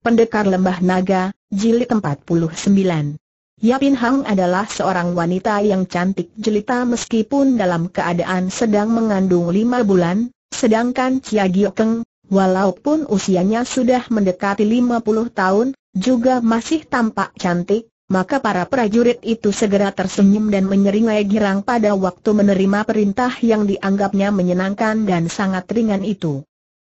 Pendekar Lembah Naga, Jilid 49 Yapin Hang adalah seorang wanita yang cantik jelita meskipun dalam keadaan sedang mengandung lima bulan, sedangkan Chia Giokeng, walaupun usianya sudah mendekati lima puluh tahun, juga masih tampak cantik, maka para prajurit itu segera tersenyum dan menyeringai girang pada waktu menerima perintah yang dianggapnya menyenangkan dan sangat ringan itu.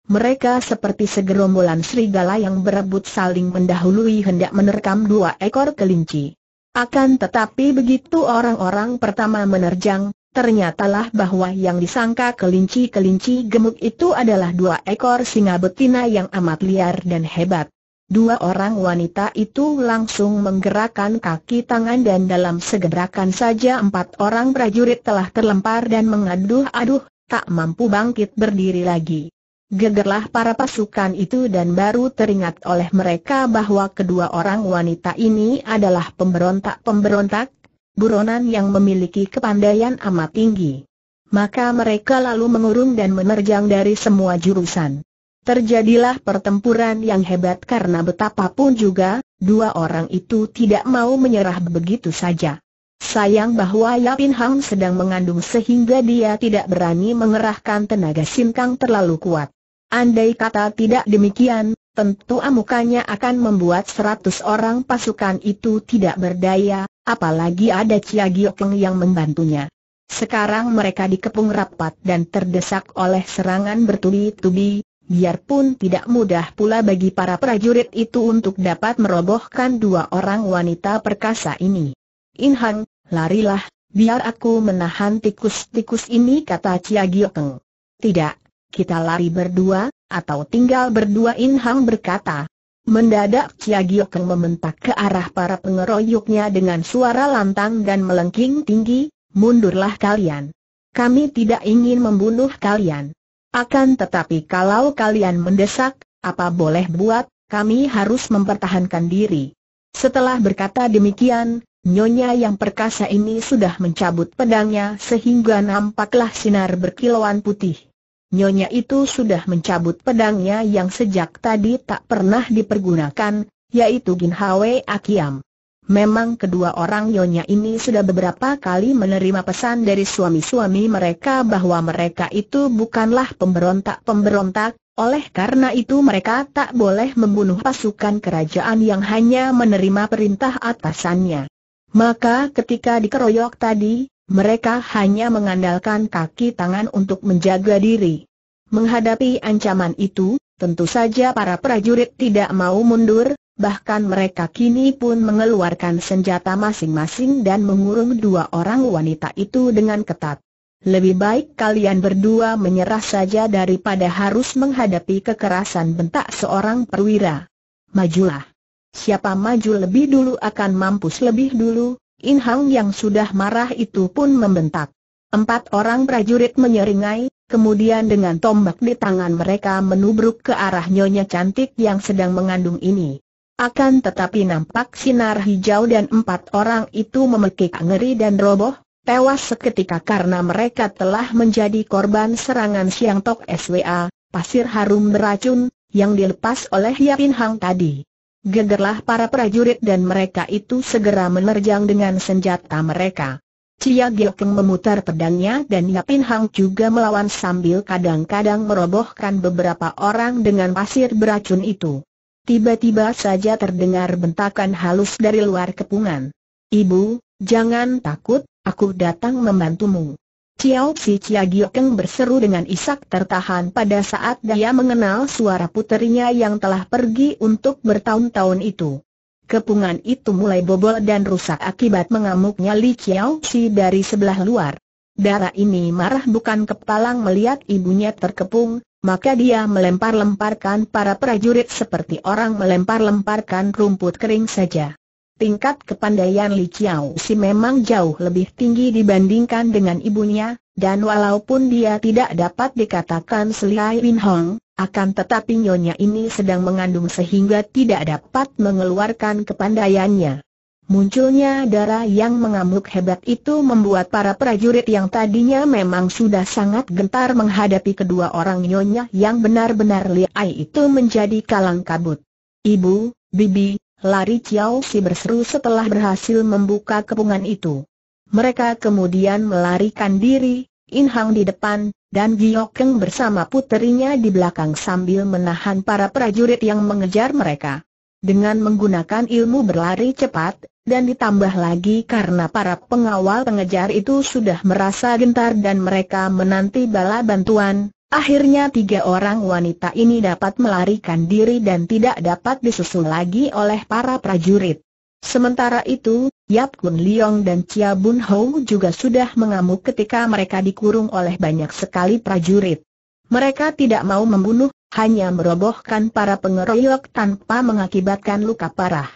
Mereka seperti segerombolan serigala yang berebut saling mendahului hendak menerkam dua ekor kelinci. Akan tetapi begitu orang-orang pertama menerjang, ternyatalah bahwa yang disangka kelinci-kelinci gemuk itu adalah dua ekor singa betina yang amat liar dan hebat. Dua orang wanita itu langsung menggerakkan kaki tangan dan dalam segerakan saja empat orang prajurit telah terlempar dan mengaduh-aduh, tak mampu bangkit berdiri lagi. Gegerlah para pasukan itu dan baru teringat oleh mereka bahwa kedua orang wanita ini adalah pemberontak-pemberontak, buronan yang memiliki kepandaian amat tinggi. Maka mereka lalu mengurung dan menerjang dari semua jurusan. Terjadilah pertempuran yang hebat karena betapapun juga, dua orang itu tidak mau menyerah begitu saja. Sayang bahwa Yapin Hang sedang mengandung sehingga dia tidak berani mengerahkan tenaga sinkang terlalu kuat. Andai kata tidak demikian, tentu amukannya akan membuat seratus orang pasukan itu tidak berdaya, apalagi ada Cia Giokeng yang membantunya. Sekarang mereka dikepung rapat dan terdesak oleh serangan bertubi-tubi, biarpun tidak mudah pula bagi para prajurit itu untuk dapat merobohkan dua orang wanita perkasa ini. Inhang, larilah, biar aku menahan tikus-tikus ini kata Cia Giokeng. Tidak, kita lari berdua, atau tinggal berdua In Hang berkata. Mendadak Chia Giokeng membentak ke arah para pengeroyoknya dengan suara lantang dan melengking tinggi, mundurlah kalian. Kami tidak ingin membunuh kalian. Akan tetapi kalau kalian mendesak, apa boleh buat, kami harus mempertahankan diri. Setelah berkata demikian, Nyonya yang perkasa ini sudah mencabut pedangnya sehingga nampaklah sinar berkilauan putih. Nyonya itu sudah mencabut pedangnya yang sejak tadi tak pernah dipergunakan, yaitu Gin Hwe Akiam. Memang kedua orang Nyonya ini sudah beberapa kali menerima pesan dari suami-suami mereka bahwa mereka itu bukanlah pemberontak-pemberontak, oleh karena itu mereka tak boleh membunuh pasukan kerajaan yang hanya menerima perintah atasannya. Maka ketika dikeroyok tadi, mereka hanya mengandalkan kaki tangan untuk menjaga diri. Menghadapi ancaman itu, tentu saja para prajurit tidak mau mundur, bahkan mereka kini pun mengeluarkan senjata masing-masing dan mengurung dua orang wanita itu dengan ketat. Lebih baik kalian berdua menyerah saja daripada harus menghadapi kekerasan bentak seorang perwira. Majulah. Siapa maju lebih dulu akan mampus lebih dulu, In Hang yang sudah marah itu pun membentak. Empat orang prajurit menyeringai, kemudian dengan tombak di tangan mereka menubruk ke arah Nyonya Cantik yang sedang mengandung ini. Akan tetapi nampak sinar hijau dan empat orang itu memekik ngeri dan roboh, tewas seketika karena mereka telah menjadi korban serangan Siang Tok SWA, pasir harum beracun, yang dilepas oleh Yapin Hang tadi. Gegerlah para prajurit dan mereka itu segera menerjang dengan senjata mereka. Cia Geokeng memutar pedangnya dan Yapin Hang juga melawan sambil kadang-kadang merobohkan beberapa orang dengan pasir beracun itu. Tiba-tiba saja terdengar bentakan halus dari luar kepungan. Ibu, jangan takut, aku datang membantumu. Chiao Psi Chia Giokeng berseru dengan isak tertahan pada saat dia mengenal suara puterinya yang telah pergi untuk bertahun-tahun itu. Kepungan itu mulai bobol dan rusak akibat mengamuknya Li Chiao si dari sebelah luar. Darah ini marah bukan kepalang melihat ibunya terkepung, maka dia melempar-lemparkan para prajurit seperti orang melempar-lemparkan rumput kering saja tingkat kepandaian Li Chiao Si memang jauh lebih tinggi dibandingkan dengan ibunya, dan walaupun dia tidak dapat dikatakan selai Win Hong, akan tetapi nyonya ini sedang mengandung sehingga tidak dapat mengeluarkan kepandaiannya. Munculnya darah yang mengamuk hebat itu membuat para prajurit yang tadinya memang sudah sangat gentar menghadapi kedua orang nyonya yang benar-benar liai itu menjadi kalang kabut. Ibu, Bibi, Lari Chiao Si berseru setelah berhasil membuka kepungan itu. Mereka kemudian melarikan diri, In Hang di depan, dan Giok Keng bersama puterinya di belakang sambil menahan para prajurit yang mengejar mereka. Dengan menggunakan ilmu berlari cepat, dan ditambah lagi karena para pengawal pengejar itu sudah merasa gentar dan mereka menanti bala bantuan, Akhirnya tiga orang wanita ini dapat melarikan diri dan tidak dapat disusul lagi oleh para prajurit. Sementara itu, Yap Kun Leong dan Chia Bun Hou juga sudah mengamuk ketika mereka dikurung oleh banyak sekali prajurit. Mereka tidak mau membunuh, hanya merobohkan para pengeroyok tanpa mengakibatkan luka parah.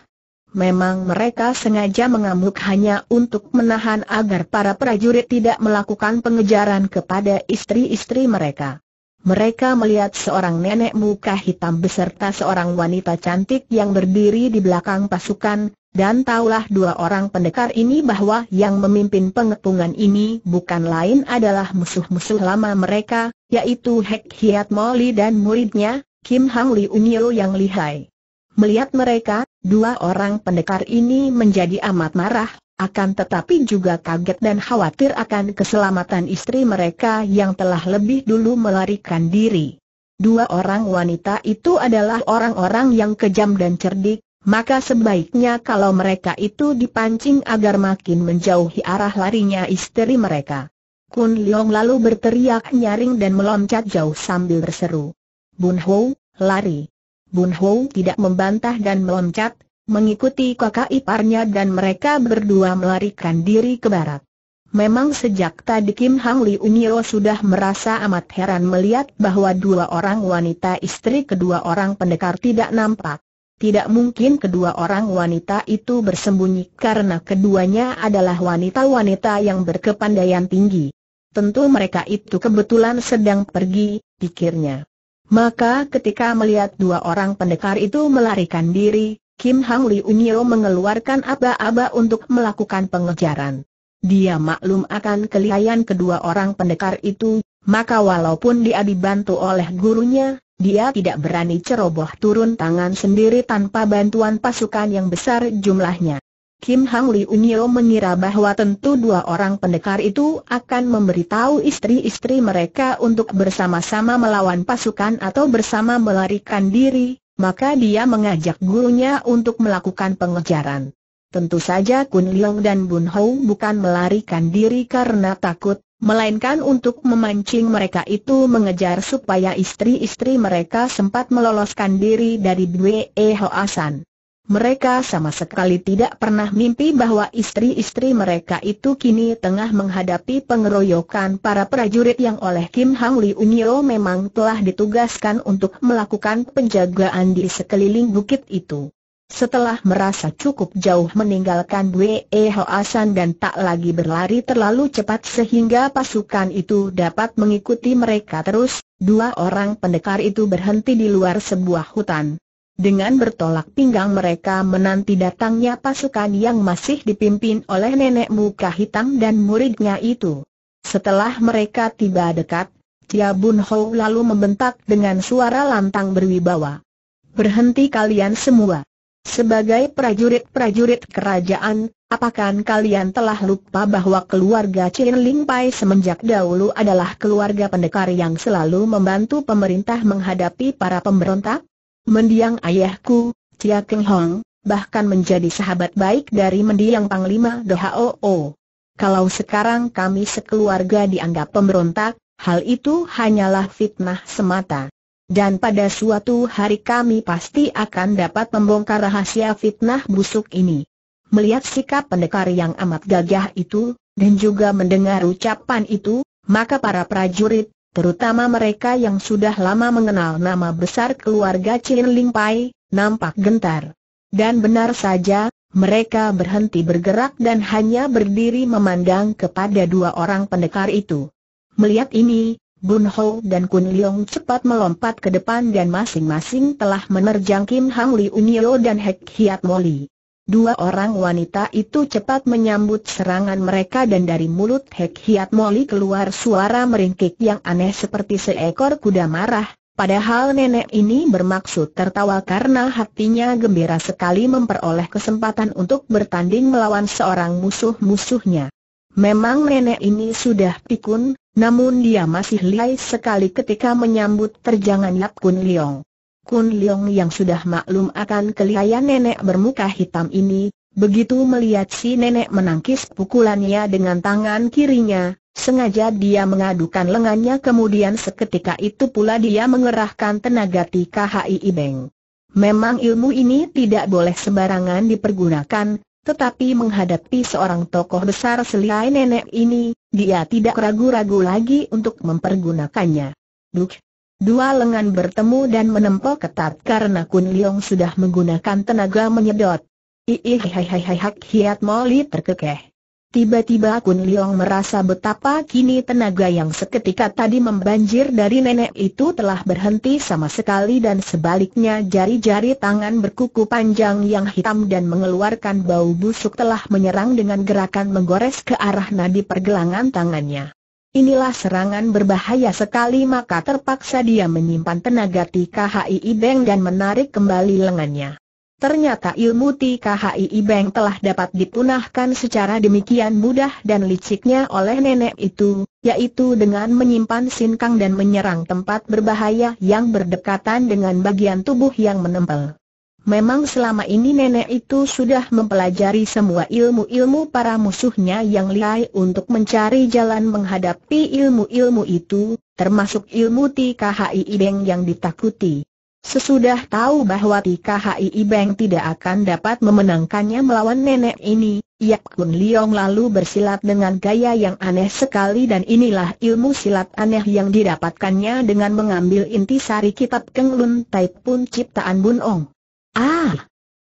Memang mereka sengaja mengamuk hanya untuk menahan agar para prajurit tidak melakukan pengejaran kepada istri-istri mereka. Mereka melihat seorang nenek muka hitam beserta seorang wanita cantik yang berdiri di belakang pasukan, dan taulah dua orang pendekar ini bahwa yang memimpin pengepungan ini bukan lain adalah musuh-musuh lama mereka, yaitu Hek Hiat Moli dan muridnya, Kim Hang Li Unyo yang lihai. Melihat mereka, dua orang pendekar ini menjadi amat marah, akan tetapi juga kaget dan khawatir akan keselamatan istri mereka yang telah lebih dulu melarikan diri. Dua orang wanita itu adalah orang-orang yang kejam dan cerdik, maka sebaiknya kalau mereka itu dipancing agar makin menjauhi arah larinya istri mereka. Kun Leong lalu berteriak nyaring dan meloncat jauh sambil berseru. Bun Ho, lari! Bun Ho tidak membantah dan meloncat, mengikuti kakak iparnya dan mereka berdua melarikan diri ke barat. Memang sejak tadi Kim Hang Li Unyo sudah merasa amat heran melihat bahwa dua orang wanita istri kedua orang pendekar tidak nampak. Tidak mungkin kedua orang wanita itu bersembunyi karena keduanya adalah wanita-wanita yang berkepandaian tinggi. Tentu mereka itu kebetulan sedang pergi, pikirnya. Maka ketika melihat dua orang pendekar itu melarikan diri, Kim Hang Unyo mengeluarkan aba-aba untuk melakukan pengejaran. Dia maklum akan kelihayan kedua orang pendekar itu, maka walaupun dia dibantu oleh gurunya, dia tidak berani ceroboh turun tangan sendiri tanpa bantuan pasukan yang besar jumlahnya. Kim Hang Unyo mengira bahwa tentu dua orang pendekar itu akan memberitahu istri-istri mereka untuk bersama-sama melawan pasukan atau bersama melarikan diri, maka dia mengajak gurunya untuk melakukan pengejaran. Tentu saja Kun Leong dan Bun Hou bukan melarikan diri karena takut, melainkan untuk memancing mereka itu mengejar supaya istri-istri mereka sempat meloloskan diri dari Ho Asan. Mereka sama sekali tidak pernah mimpi bahwa istri-istri mereka itu kini tengah menghadapi pengeroyokan para prajurit yang oleh Kim Hang Lee Unyo memang telah ditugaskan untuk melakukan penjagaan di sekeliling bukit itu. Setelah merasa cukup jauh meninggalkan Bwe Hoasan dan tak lagi berlari terlalu cepat sehingga pasukan itu dapat mengikuti mereka terus, dua orang pendekar itu berhenti di luar sebuah hutan. Dengan bertolak pinggang mereka menanti datangnya pasukan yang masih dipimpin oleh nenek muka hitam dan muridnya itu. Setelah mereka tiba dekat, Tia Bun Ho lalu membentak dengan suara lantang berwibawa. Berhenti kalian semua. Sebagai prajurit-prajurit kerajaan, apakah kalian telah lupa bahwa keluarga Chin Ling Pai semenjak dahulu adalah keluarga pendekar yang selalu membantu pemerintah menghadapi para pemberontak? Mendiang ayahku, Tia Keng Hong, bahkan menjadi sahabat baik dari mendiang Panglima Dohao. Kalau sekarang kami sekeluarga dianggap pemberontak, hal itu hanyalah fitnah semata. Dan pada suatu hari kami pasti akan dapat membongkar rahasia fitnah busuk ini. Melihat sikap pendekar yang amat gagah itu, dan juga mendengar ucapan itu, maka para prajurit, terutama mereka yang sudah lama mengenal nama besar keluarga Chin Ling Pai, nampak gentar. Dan benar saja, mereka berhenti bergerak dan hanya berdiri memandang kepada dua orang pendekar itu. Melihat ini, Bun Ho dan Kun Leong cepat melompat ke depan dan masing-masing telah menerjang Kim Hang Li Unio dan Hek Hiat Moli. Dua orang wanita itu cepat menyambut serangan mereka dan dari mulut Hek Hiat Moli keluar suara meringkik yang aneh seperti seekor kuda marah, padahal nenek ini bermaksud tertawa karena hatinya gembira sekali memperoleh kesempatan untuk bertanding melawan seorang musuh-musuhnya. Memang nenek ini sudah pikun, namun dia masih lihai sekali ketika menyambut terjangan Yap Kun Liong. Kun Leong yang sudah maklum akan kelihayan nenek bermuka hitam ini, begitu melihat si nenek menangkis pukulannya dengan tangan kirinya, sengaja dia mengadukan lengannya kemudian seketika itu pula dia mengerahkan tenaga TKHI ibeng. Memang ilmu ini tidak boleh sembarangan dipergunakan, tetapi menghadapi seorang tokoh besar selain nenek ini, dia tidak ragu-ragu lagi untuk mempergunakannya. Duk, Dua lengan bertemu dan menempel ketat karena Kun Liong sudah menggunakan tenaga menyedot. hak Hiat Moli terkekeh. Tiba-tiba Kun Liong merasa betapa kini tenaga yang seketika tadi membanjir dari nenek itu telah berhenti sama sekali dan sebaliknya jari-jari tangan berkuku panjang yang hitam dan mengeluarkan bau busuk telah menyerang dengan gerakan menggores ke arah nadi pergelangan tangannya. Inilah serangan berbahaya sekali maka terpaksa dia menyimpan tenaga TKHI Ibeng dan menarik kembali lengannya. Ternyata ilmu TKHI Ibeng telah dapat dipunahkan secara demikian mudah dan liciknya oleh nenek itu, yaitu dengan menyimpan sinkang dan menyerang tempat berbahaya yang berdekatan dengan bagian tubuh yang menempel. Memang selama ini nenek itu sudah mempelajari semua ilmu-ilmu para musuhnya yang lihai untuk mencari jalan menghadapi ilmu-ilmu itu, termasuk ilmu TKHI Ibeng yang ditakuti. Sesudah tahu bahwa TKHI Ibeng tidak akan dapat memenangkannya melawan nenek ini, Yak Kun Leong lalu bersilat dengan gaya yang aneh sekali dan inilah ilmu silat aneh yang didapatkannya dengan mengambil inti sari kitab Keng Lun Tai Pun ciptaan Bun Ong. Ah!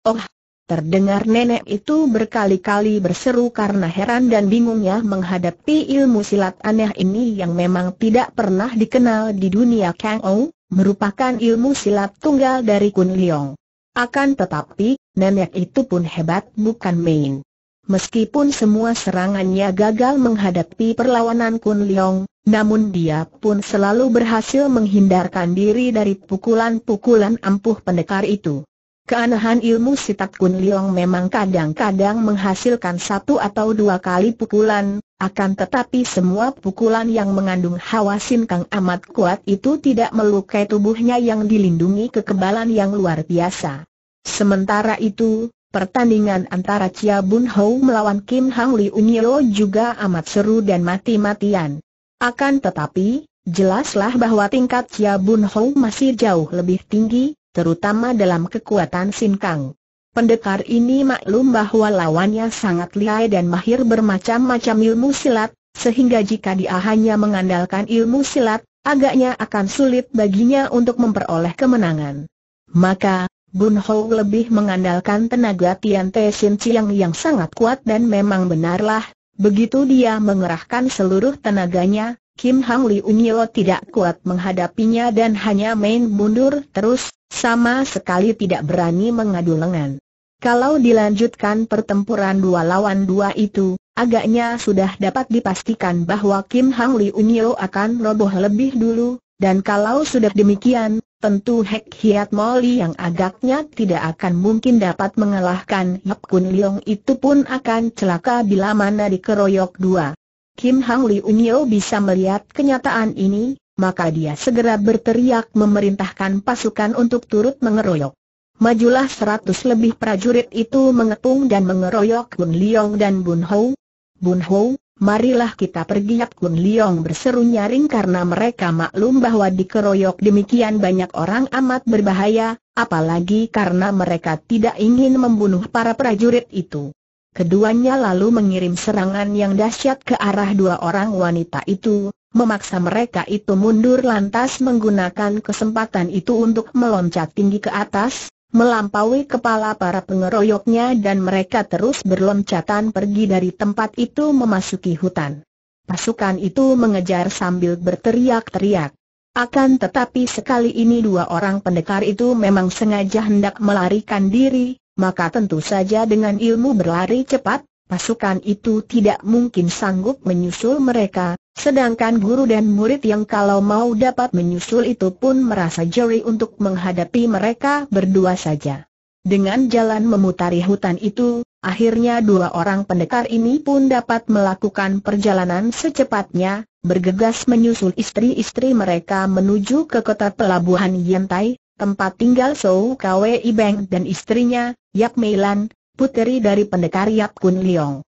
Oh! Terdengar nenek itu berkali-kali berseru karena heran dan bingungnya menghadapi ilmu silat aneh ini yang memang tidak pernah dikenal di dunia Kang Ou, merupakan ilmu silat tunggal dari Kun Leong. Akan tetapi, nenek itu pun hebat bukan main. Meskipun semua serangannya gagal menghadapi perlawanan Kun Leong, namun dia pun selalu berhasil menghindarkan diri dari pukulan-pukulan ampuh pendekar itu. Keanehan ilmu Sitat Kun Liong memang kadang-kadang menghasilkan satu atau dua kali pukulan, akan tetapi semua pukulan yang mengandung hawa sinkang amat kuat itu tidak melukai tubuhnya yang dilindungi kekebalan yang luar biasa. Sementara itu, Pertandingan antara Chia Bun Hou melawan Kim Hang Li Unilo juga amat seru dan mati-matian. Akan tetapi, jelaslah bahwa tingkat Chia Bun Hou masih jauh lebih tinggi, terutama dalam kekuatan Sinkang. Pendekar ini maklum bahwa lawannya sangat lihai dan mahir bermacam-macam ilmu silat, sehingga jika dia hanya mengandalkan ilmu silat, agaknya akan sulit baginya untuk memperoleh kemenangan. Maka, Bun Ho lebih mengandalkan tenaga Tian Te Sin Chiang yang sangat kuat dan memang benarlah, begitu dia mengerahkan seluruh tenaganya, Kim Hang Unyo tidak kuat menghadapinya dan hanya main mundur terus, sama sekali tidak berani mengadu lengan. Kalau dilanjutkan pertempuran dua lawan dua itu, agaknya sudah dapat dipastikan bahwa Kim Hang Unyo akan roboh lebih dulu, dan kalau sudah demikian, tentu Hek Hiat Moli yang agaknya tidak akan mungkin dapat mengalahkan Yap Kun Leong itu pun akan celaka bila mana dikeroyok dua. Kim Hang Li Unyo bisa melihat kenyataan ini, maka dia segera berteriak memerintahkan pasukan untuk turut mengeroyok. Majulah seratus lebih prajurit itu mengepung dan mengeroyok Bun Liong dan Bun Hou. Bun Hou, marilah kita pergi Yak Bun Liong berseru nyaring karena mereka maklum bahwa dikeroyok demikian banyak orang amat berbahaya, apalagi karena mereka tidak ingin membunuh para prajurit itu. Keduanya lalu mengirim serangan yang dahsyat ke arah dua orang wanita itu, memaksa mereka itu mundur lantas menggunakan kesempatan itu untuk meloncat tinggi ke atas, melampaui kepala para pengeroyoknya dan mereka terus berloncatan pergi dari tempat itu memasuki hutan. Pasukan itu mengejar sambil berteriak-teriak. Akan tetapi sekali ini dua orang pendekar itu memang sengaja hendak melarikan diri, maka tentu saja dengan ilmu berlari cepat, pasukan itu tidak mungkin sanggup menyusul mereka, sedangkan guru dan murid yang kalau mau dapat menyusul itu pun merasa jeri untuk menghadapi mereka berdua saja. Dengan jalan memutari hutan itu, akhirnya dua orang pendekar ini pun dapat melakukan perjalanan secepatnya, bergegas menyusul istri-istri mereka menuju ke kota pelabuhan Yantai, tempat tinggal Sou Kwei Beng dan istrinya, Yap Meilan, puteri dari pendekar Yap Kun Leong.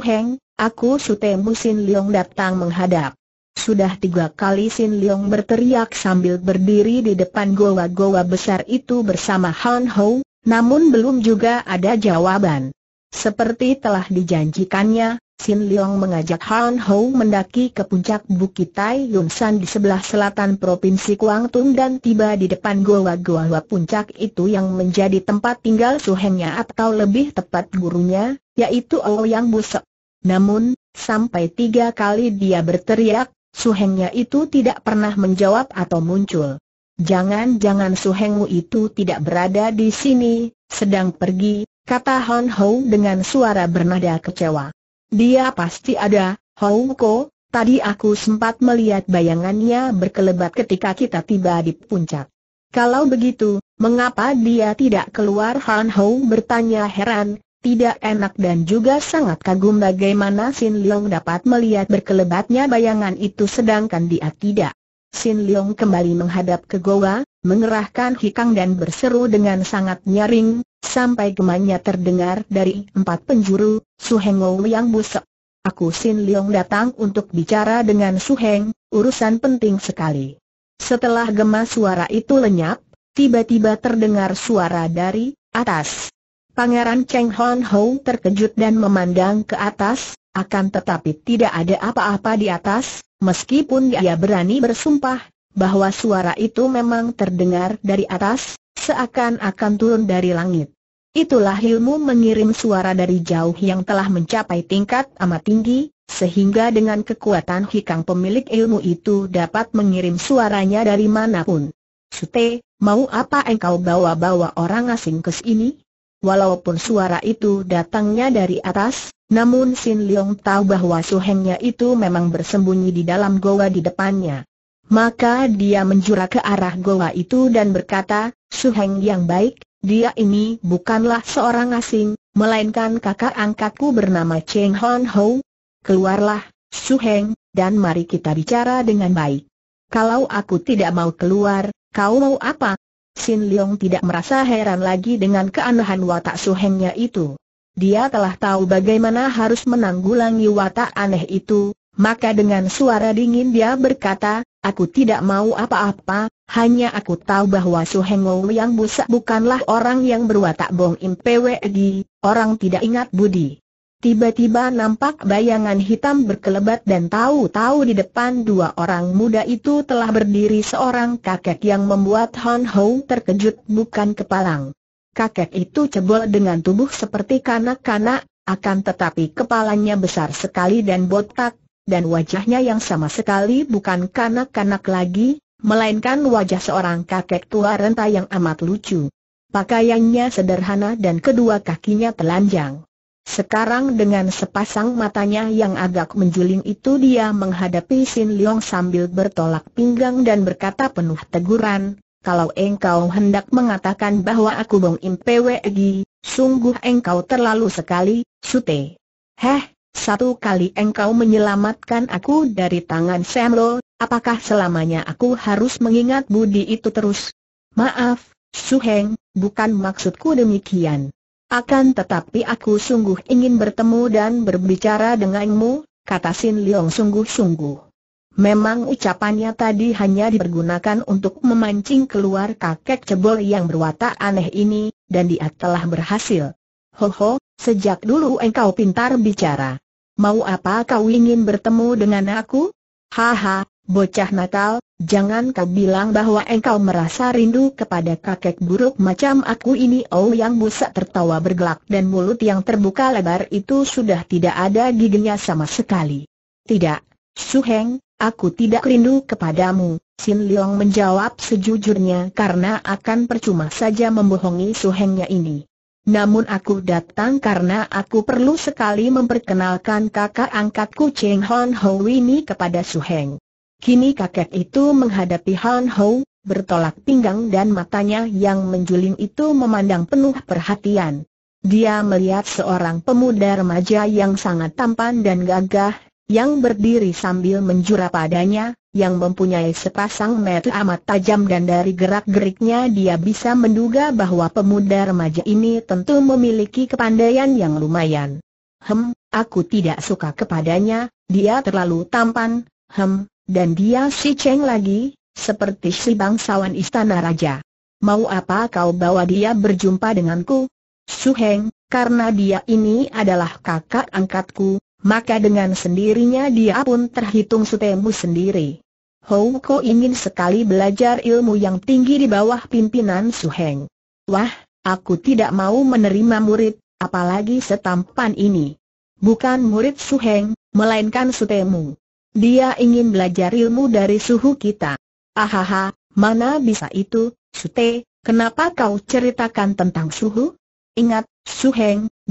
Heng, aku Sutemu Sin Leong datang menghadap. Sudah tiga kali Sin Leong berteriak sambil berdiri di depan goa-goa besar itu bersama Han Ho, namun belum juga ada jawaban. Seperti telah dijanjikannya, Sin Leong mengajak Han Ho mendaki ke puncak Bukit Tai Yun San di sebelah selatan Provinsi Tung dan tiba di depan goa-goa puncak itu yang menjadi tempat tinggal suhengnya atau lebih tepat gurunya, yaitu Ouyang Busek. Namun, sampai tiga kali dia berteriak, suhengnya itu tidak pernah menjawab atau muncul. Jangan-jangan suhengmu itu tidak berada di sini, sedang pergi, kata Han Ho dengan suara bernada kecewa. Dia pasti ada, Houko, tadi aku sempat melihat bayangannya berkelebat ketika kita tiba di puncak. Kalau begitu, mengapa dia tidak keluar Han Hou bertanya heran, tidak enak dan juga sangat kagum bagaimana Sin Leong dapat melihat berkelebatnya bayangan itu sedangkan dia tidak. Sin Leong kembali menghadap ke Goa, mengerahkan hikang dan berseru dengan sangat nyaring, sampai gemanya terdengar dari empat penjuru, Su Suhengo yang busuk. Aku Sin Leong datang untuk bicara dengan Su Heng, urusan penting sekali. Setelah gema suara itu lenyap, tiba-tiba terdengar suara dari atas. Pangeran Cheng Hon Ho terkejut dan memandang ke atas, akan tetapi tidak ada apa-apa di atas, meskipun dia berani bersumpah bahwa suara itu memang terdengar dari atas, seakan-akan turun dari langit. Itulah ilmu mengirim suara dari jauh yang telah mencapai tingkat amat tinggi, sehingga dengan kekuatan hikang pemilik ilmu itu dapat mengirim suaranya dari manapun. Sute, mau apa engkau bawa-bawa orang asing ke sini? Walaupun suara itu datangnya dari atas, namun Sin Leong tahu bahwa suhengnya itu memang bersembunyi di dalam goa di depannya. Maka dia menjura ke arah goa itu dan berkata, Suheng yang baik, dia ini bukanlah seorang asing, melainkan kakak angkatku bernama Cheng Hon Ho. Keluarlah, Suheng, dan mari kita bicara dengan baik. Kalau aku tidak mau keluar, kau mau apa? Sin Leong tidak merasa heran lagi dengan keanehan watak Suhengnya itu. Dia telah tahu bagaimana harus menanggulangi watak aneh itu, maka dengan suara dingin dia berkata, Aku tidak mau apa-apa, hanya aku tahu bahwa Su Hengou yang busak bukanlah orang yang berwatak Bong Im Pwegi, orang tidak ingat budi. Tiba-tiba nampak bayangan hitam berkelebat dan tahu-tahu di depan dua orang muda itu telah berdiri seorang kakek yang membuat Hon Ho terkejut bukan kepalang. Kakek itu cebol dengan tubuh seperti kanak-kanak, akan tetapi kepalanya besar sekali dan botak, dan wajahnya yang sama sekali bukan kanak-kanak lagi, melainkan wajah seorang kakek tua renta yang amat lucu. Pakaiannya sederhana dan kedua kakinya telanjang. Sekarang dengan sepasang matanya yang agak menjuling itu dia menghadapi Sin Leong sambil bertolak pinggang dan berkata penuh teguran, kalau engkau hendak mengatakan bahwa aku Bong Im sungguh engkau terlalu sekali, Sute. Heh, satu kali engkau menyelamatkan aku dari tangan Samlo, apakah selamanya aku harus mengingat budi itu terus? Maaf, Su Heng, bukan maksudku demikian. Akan tetapi aku sungguh ingin bertemu dan berbicara denganmu, kata Sin Leong sungguh-sungguh. Memang ucapannya tadi hanya dipergunakan untuk memancing keluar kakek cebol yang berwatak aneh ini, dan dia telah berhasil. Ho ho. Sejak dulu engkau pintar bicara. Mau apa kau ingin bertemu dengan aku? Haha, bocah nakal, jangan kau bilang bahwa engkau merasa rindu kepada kakek buruk macam aku ini. Oh yang busa tertawa bergelak dan mulut yang terbuka lebar itu sudah tidak ada giginya sama sekali. Tidak, Su Heng, aku tidak rindu kepadamu. Sin Liang menjawab sejujurnya karena akan percuma saja membohongi Su Hengnya ini. Namun aku datang karena aku perlu sekali memperkenalkan kakak angkatku Cheng Hon Ho ini kepada Su Heng. Kini kakek itu menghadapi Han Ho, bertolak pinggang dan matanya yang menjuling itu memandang penuh perhatian. Dia melihat seorang pemuda remaja yang sangat tampan dan gagah, yang berdiri sambil menjura padanya, yang mempunyai sepasang mata amat tajam dan dari gerak-geriknya dia bisa menduga bahwa pemuda remaja ini tentu memiliki kepandaian yang lumayan. Hem, aku tidak suka kepadanya, dia terlalu tampan, hem, dan dia si Cheng lagi, seperti si bangsawan istana raja. Mau apa kau bawa dia berjumpa denganku? Su Heng, karena dia ini adalah kakak angkatku, maka dengan sendirinya dia pun terhitung setemu sendiri. Houko ingin sekali belajar ilmu yang tinggi di bawah pimpinan Su Heng. Wah, aku tidak mau menerima murid, apalagi setampan ini. Bukan murid Su Heng, melainkan sutemu. Dia ingin belajar ilmu dari suhu kita. Ahaha, mana bisa itu, Sute, kenapa kau ceritakan tentang suhu? Ingat, Su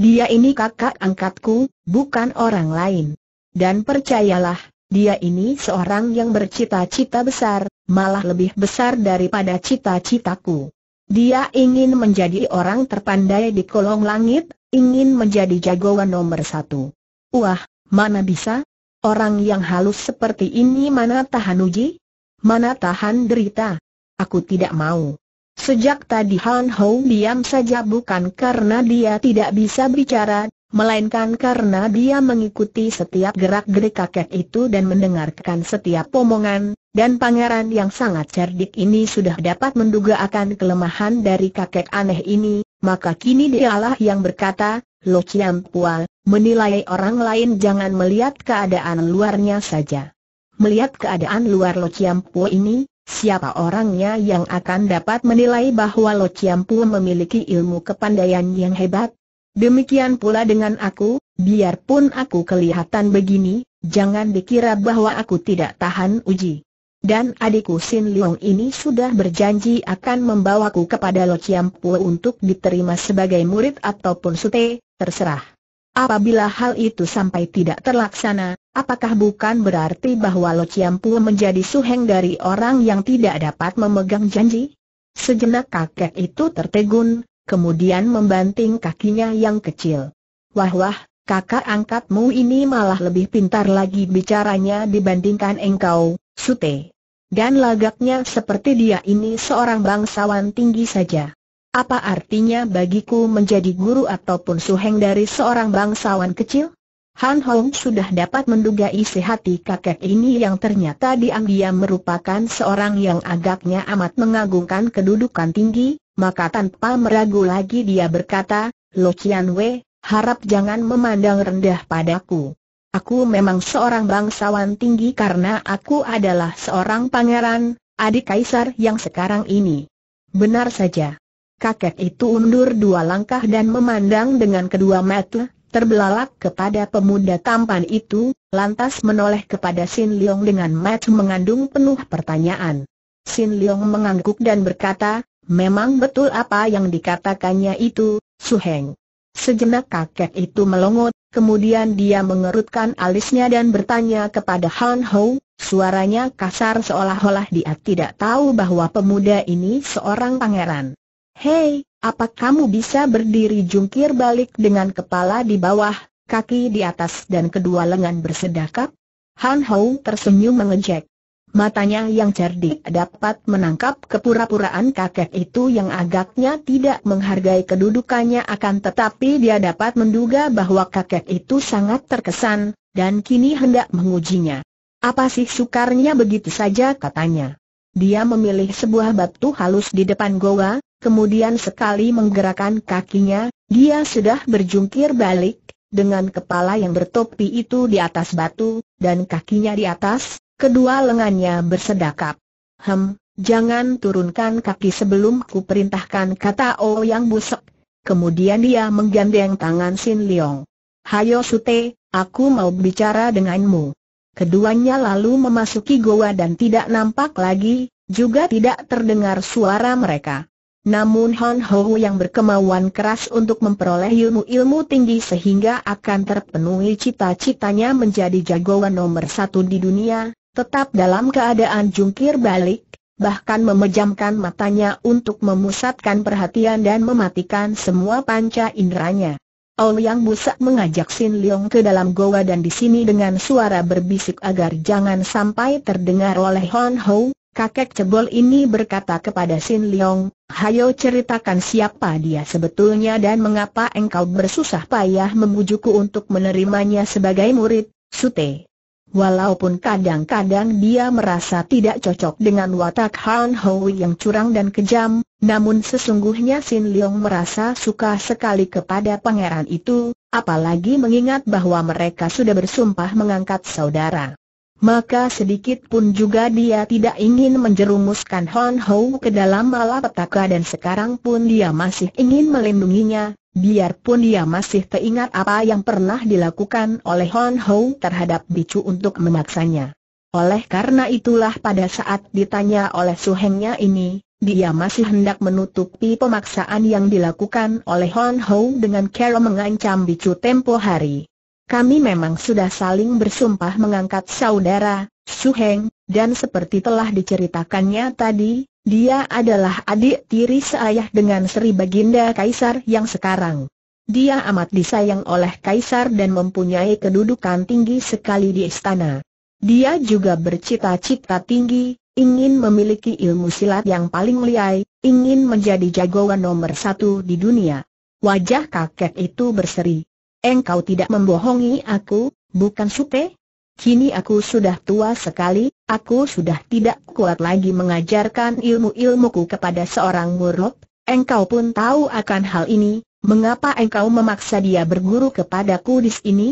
dia ini kakak angkatku, bukan orang lain. Dan percayalah, dia ini seorang yang bercita-cita besar, malah lebih besar daripada cita-citaku. Dia ingin menjadi orang terpandai di kolong langit, ingin menjadi jagoan nomor satu. Wah, mana bisa? Orang yang halus seperti ini mana tahan uji? Mana tahan derita? Aku tidak mau. Sejak tadi Han Hou diam saja bukan karena dia tidak bisa bicara, melainkan karena dia mengikuti setiap gerak-gerik kakek itu dan mendengarkan setiap omongan, dan pangeran yang sangat cerdik ini sudah dapat menduga akan kelemahan dari kakek aneh ini, maka kini dialah yang berkata, Lo Chiam Pual, menilai orang lain jangan melihat keadaan luarnya saja. Melihat keadaan luar Lo Chiam Pual ini, Siapa orangnya yang akan dapat menilai bahwa Lo Chiampu memiliki ilmu kepandaian yang hebat? Demikian pula dengan aku, biarpun aku kelihatan begini, jangan dikira bahwa aku tidak tahan uji. Dan adikku Sin Leong ini sudah berjanji akan membawaku kepada Lo Chiampu untuk diterima sebagai murid ataupun sute, terserah. Apabila hal itu sampai tidak terlaksana, apakah bukan berarti bahwa Lo Chiampu menjadi suheng dari orang yang tidak dapat memegang janji? Sejenak kakek itu tertegun, kemudian membanting kakinya yang kecil. Wah wah, kakak angkatmu ini malah lebih pintar lagi bicaranya dibandingkan engkau, Sute. Dan lagaknya seperti dia ini seorang bangsawan tinggi saja. Apa artinya bagiku menjadi guru ataupun suheng dari seorang bangsawan kecil? Han Hong sudah dapat menduga isi hati kakek ini yang ternyata diam-diam merupakan seorang yang agaknya amat mengagungkan kedudukan tinggi, maka tanpa meragu lagi dia berkata, Lo Chian Wei, harap jangan memandang rendah padaku. Aku memang seorang bangsawan tinggi karena aku adalah seorang pangeran, adik kaisar yang sekarang ini. Benar saja kakek itu undur dua langkah dan memandang dengan kedua mata, terbelalak kepada pemuda tampan itu, lantas menoleh kepada Sin Leong dengan mata mengandung penuh pertanyaan. Sin Leong mengangguk dan berkata, memang betul apa yang dikatakannya itu, Su Heng. Sejenak kakek itu melongot, kemudian dia mengerutkan alisnya dan bertanya kepada Han Ho, suaranya kasar seolah-olah dia tidak tahu bahwa pemuda ini seorang pangeran. Hei, apa kamu bisa berdiri jungkir balik dengan kepala di bawah, kaki di atas dan kedua lengan bersedakap? Han Hou tersenyum mengejek. Matanya yang cerdik dapat menangkap kepura-puraan kakek itu yang agaknya tidak menghargai kedudukannya akan tetapi dia dapat menduga bahwa kakek itu sangat terkesan, dan kini hendak mengujinya. Apa sih sukarnya begitu saja katanya. Dia memilih sebuah batu halus di depan goa, kemudian sekali menggerakkan kakinya, dia sudah berjungkir balik, dengan kepala yang bertopi itu di atas batu, dan kakinya di atas, kedua lengannya bersedakap. Hem, jangan turunkan kaki sebelum ku perintahkan kata O yang busuk. Kemudian dia menggandeng tangan Sin Leong. Hayo Sute, aku mau bicara denganmu. Keduanya lalu memasuki goa dan tidak nampak lagi, juga tidak terdengar suara mereka. Namun Hon Ho yang berkemauan keras untuk memperoleh ilmu-ilmu tinggi sehingga akan terpenuhi cita-citanya menjadi jagoan nomor satu di dunia, tetap dalam keadaan jungkir balik, bahkan memejamkan matanya untuk memusatkan perhatian dan mematikan semua panca inderanya. Oliang Busak mengajak Sin Leong ke dalam goa dan di sini dengan suara berbisik agar jangan sampai terdengar oleh Hon Ho, kakek cebol ini berkata kepada Sin Leong, hayo ceritakan siapa dia sebetulnya dan mengapa engkau bersusah payah membujukku untuk menerimanya sebagai murid, Sute. Walaupun kadang-kadang dia merasa tidak cocok dengan watak Han Hou yang curang dan kejam, namun sesungguhnya Sin Leong merasa suka sekali kepada pangeran itu, apalagi mengingat bahwa mereka sudah bersumpah mengangkat saudara. Maka sedikit pun juga dia tidak ingin menjerumuskan Han Hou ke dalam malapetaka dan sekarang pun dia masih ingin melindunginya, Biarpun dia masih teringat apa yang pernah dilakukan oleh Hon Ho terhadap Bicu untuk memaksanya. Oleh karena itulah pada saat ditanya oleh Su Hengnya ini, dia masih hendak menutupi pemaksaan yang dilakukan oleh Hon Ho dengan cara mengancam Bicu tempo hari. Kami memang sudah saling bersumpah mengangkat saudara, Su Heng, dan seperti telah diceritakannya tadi, dia adalah adik tiri seayah dengan Sri Baginda Kaisar yang sekarang. Dia amat disayang oleh Kaisar dan mempunyai kedudukan tinggi sekali di istana. Dia juga bercita-cita tinggi, ingin memiliki ilmu silat yang paling liai, ingin menjadi jagoan nomor satu di dunia. Wajah kakek itu berseri. Engkau tidak membohongi aku, bukan Supe? Kini aku sudah tua sekali, Aku sudah tidak kuat lagi mengajarkan ilmu-ilmuku kepada seorang murid, engkau pun tahu akan hal ini, mengapa engkau memaksa dia berguru kepadaku di sini?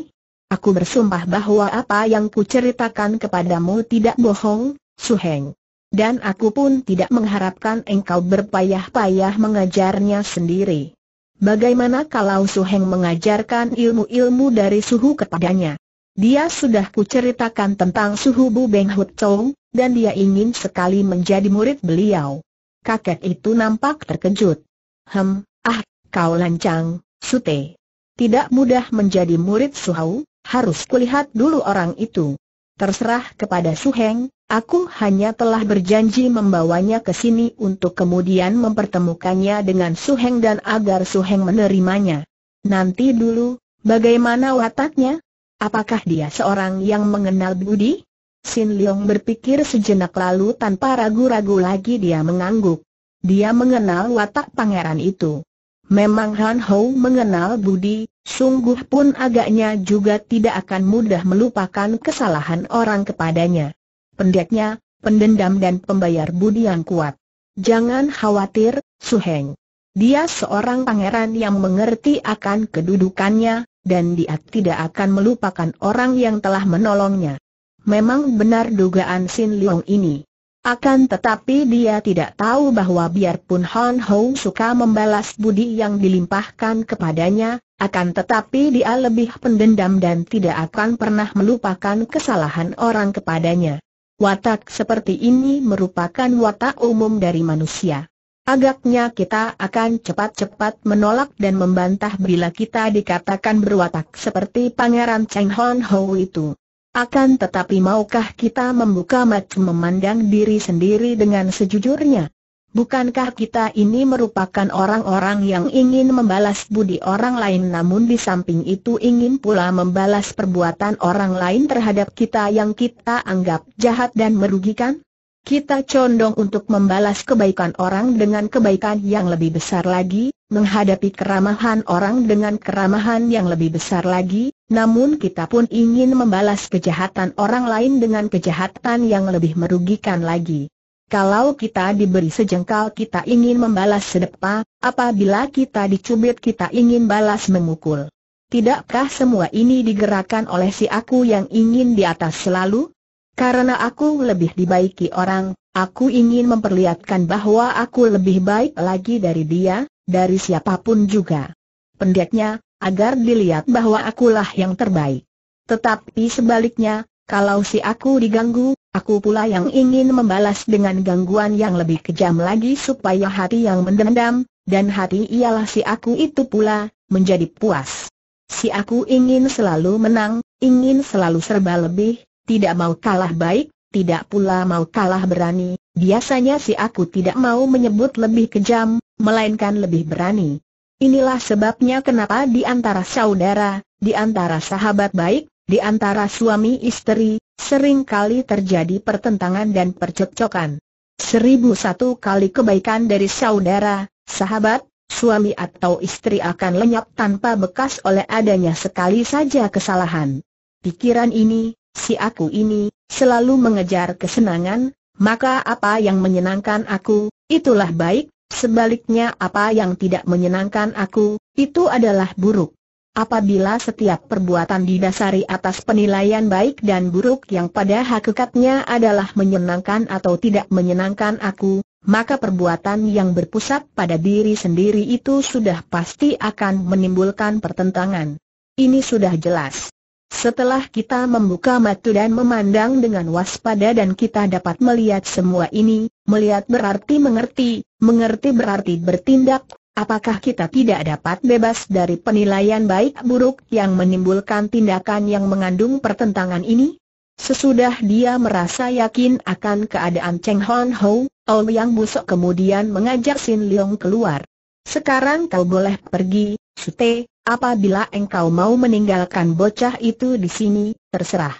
Aku bersumpah bahwa apa yang kuceritakan kepadamu tidak bohong, Suheng. Dan aku pun tidak mengharapkan engkau berpayah-payah mengajarnya sendiri. Bagaimana kalau Suheng mengajarkan ilmu-ilmu dari suhu kepadanya? Dia sudah kuceritakan tentang suhu Bu Beng Hut Chow, dan dia ingin sekali menjadi murid beliau. Kakek itu nampak terkejut. Hem, ah, kau lancang, Sute. Tidak mudah menjadi murid Suhau, harus kulihat dulu orang itu. Terserah kepada Suheng, aku hanya telah berjanji membawanya ke sini untuk kemudian mempertemukannya dengan Suheng dan agar Suheng menerimanya. Nanti dulu, bagaimana wataknya? Apakah dia seorang yang mengenal Budi? Sin Leong berpikir sejenak lalu tanpa ragu-ragu lagi dia mengangguk. Dia mengenal watak pangeran itu. Memang Han Hou mengenal Budi, sungguh pun agaknya juga tidak akan mudah melupakan kesalahan orang kepadanya. Pendeknya, pendendam dan pembayar Budi yang kuat. Jangan khawatir, Su Heng. Dia seorang pangeran yang mengerti akan kedudukannya, dan dia tidak akan melupakan orang yang telah menolongnya. Memang benar dugaan Sin Leong ini. Akan tetapi dia tidak tahu bahwa biarpun Han Hou suka membalas budi yang dilimpahkan kepadanya, akan tetapi dia lebih pendendam dan tidak akan pernah melupakan kesalahan orang kepadanya. Watak seperti ini merupakan watak umum dari manusia. Agaknya kita akan cepat-cepat menolak dan membantah bila kita dikatakan berwatak seperti Pangeran Cheng Hon Ho itu. Akan tetapi maukah kita membuka mata memandang diri sendiri dengan sejujurnya? Bukankah kita ini merupakan orang-orang yang ingin membalas budi orang lain namun di samping itu ingin pula membalas perbuatan orang lain terhadap kita yang kita anggap jahat dan merugikan? Kita condong untuk membalas kebaikan orang dengan kebaikan yang lebih besar lagi, menghadapi keramahan orang dengan keramahan yang lebih besar lagi, namun kita pun ingin membalas kejahatan orang lain dengan kejahatan yang lebih merugikan lagi. Kalau kita diberi sejengkal kita ingin membalas sedepa, apabila kita dicubit kita ingin balas memukul. Tidakkah semua ini digerakkan oleh si aku yang ingin di atas selalu? Karena aku lebih dibaiki orang, aku ingin memperlihatkan bahwa aku lebih baik lagi dari dia, dari siapapun juga. Pendeknya, agar dilihat bahwa akulah yang terbaik. Tetapi sebaliknya, kalau si aku diganggu, aku pula yang ingin membalas dengan gangguan yang lebih kejam lagi supaya hati yang mendendam, dan hati ialah si aku itu pula, menjadi puas. Si aku ingin selalu menang, ingin selalu serba lebih, tidak mau kalah baik, tidak pula mau kalah berani, biasanya si aku tidak mau menyebut lebih kejam, melainkan lebih berani. Inilah sebabnya kenapa di antara saudara, di antara sahabat baik, di antara suami istri, sering kali terjadi pertentangan dan percekcokan. Seribu satu kali kebaikan dari saudara, sahabat, suami atau istri akan lenyap tanpa bekas oleh adanya sekali saja kesalahan. Pikiran ini, si aku ini, selalu mengejar kesenangan, maka apa yang menyenangkan aku, itulah baik, sebaliknya apa yang tidak menyenangkan aku, itu adalah buruk. Apabila setiap perbuatan didasari atas penilaian baik dan buruk yang pada hakikatnya adalah menyenangkan atau tidak menyenangkan aku, maka perbuatan yang berpusat pada diri sendiri itu sudah pasti akan menimbulkan pertentangan. Ini sudah jelas. Setelah kita membuka mata dan memandang dengan waspada dan kita dapat melihat semua ini, melihat berarti mengerti, mengerti berarti bertindak, apakah kita tidak dapat bebas dari penilaian baik buruk yang menimbulkan tindakan yang mengandung pertentangan ini? Sesudah dia merasa yakin akan keadaan Cheng Hon Ho, Ouyang Busok kemudian mengajak Sin Leong keluar. Sekarang kau boleh pergi, Sute, apabila engkau mau meninggalkan bocah itu di sini, terserah.